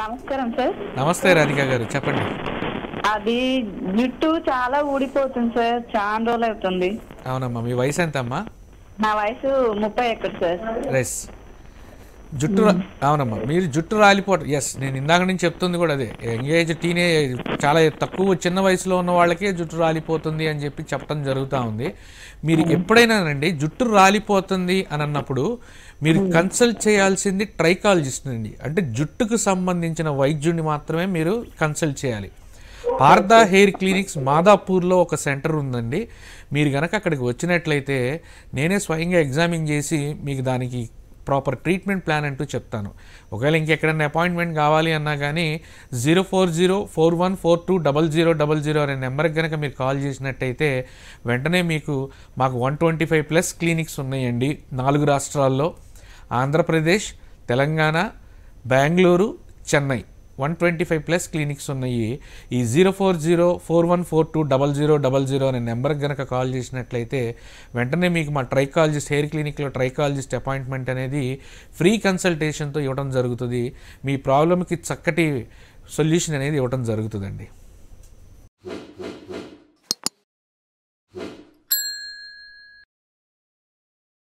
నమస్కారం సార్ నమస్తే రాధిక గారు చెప్పండి అది జుట్టు చాలా ఊడిపోతుంది సార్ చాలా రోజులు అవుతుంది అవునమ్మా మీ వయసు ఎంత అమ్మా నా వయసు ముప్పై ఒకటి సార్ ఎస్ జుట్టు అవునమ్మా మీరు జుట్టు రాలిపోవటం ఎస్ నేను ఇందాక నుంచి చెప్తుంది కూడా అదే ఎంగేజ్ టీనేజ్ చాలా తక్కువ చిన్న వయసులో ఉన్న వాళ్ళకే జుట్టు రాలిపోతుంది అని చెప్పి చెప్పడం జరుగుతూ ఉంది మీరు ఎప్పుడైనా రండి జుట్టు రాలిపోతుంది అని అన్నప్పుడు మీరు కన్సల్ట్ hmm. చేయాల్సింది ట్రైకాలజిస్ట్ అండి అంటే జుట్టుకు సంబంధించిన వైద్యుడిని మాత్రమే మీరు కన్సల్ట్ చేయాలి పార్దా హెయిర్ క్లినిక్స్ మాదాపూర్లో ఒక సెంటర్ ఉందండి మీరు కనుక అక్కడికి వచ్చినట్లయితే నేనే స్వయంగా ఎగ్జామిన్ చేసి మీకు దానికి ప్రాపర్ ట్రీట్మెంట్ ప్లాన్ అంటూ చెప్తాను ఒకవేళ ఇంకెక్కడైనా అపాయింట్మెంట్ కావాలి అన్నా కానీ zero four zero four one four two double zero double zero అనే నెంబర్కి కనుక మీరు కాల్ చేసినట్టయితే వెంటనే మీకు మాకు one twenty five plus clinics ఉన్నాయండి నాలుగు రాష్ట్రాల్లో Andhra Pradesh Telangana Bengaluru Chennai one twenty five plus clinics ఉన్నాయి ఈ zero four zero four one four two double zero double zero అనే నెంబర్కి కనుక కాల్ చేసినట్లయితే వెంటనే మీకు మా ట్రైకాలజిస్ట్ హెయిర్ క్లినిక్లో ట్రైకాలజిస్ట్ అపాయింట్మెంట్ అనేది ఫ్రీ కన్సల్టేషన్తో ఇవ్వడం జరుగుతుంది మీ ప్రాబ్లమ్కి చక్కటి సొల్యూషన్ అనేది ఇవ్వడం జరుగుతుందండి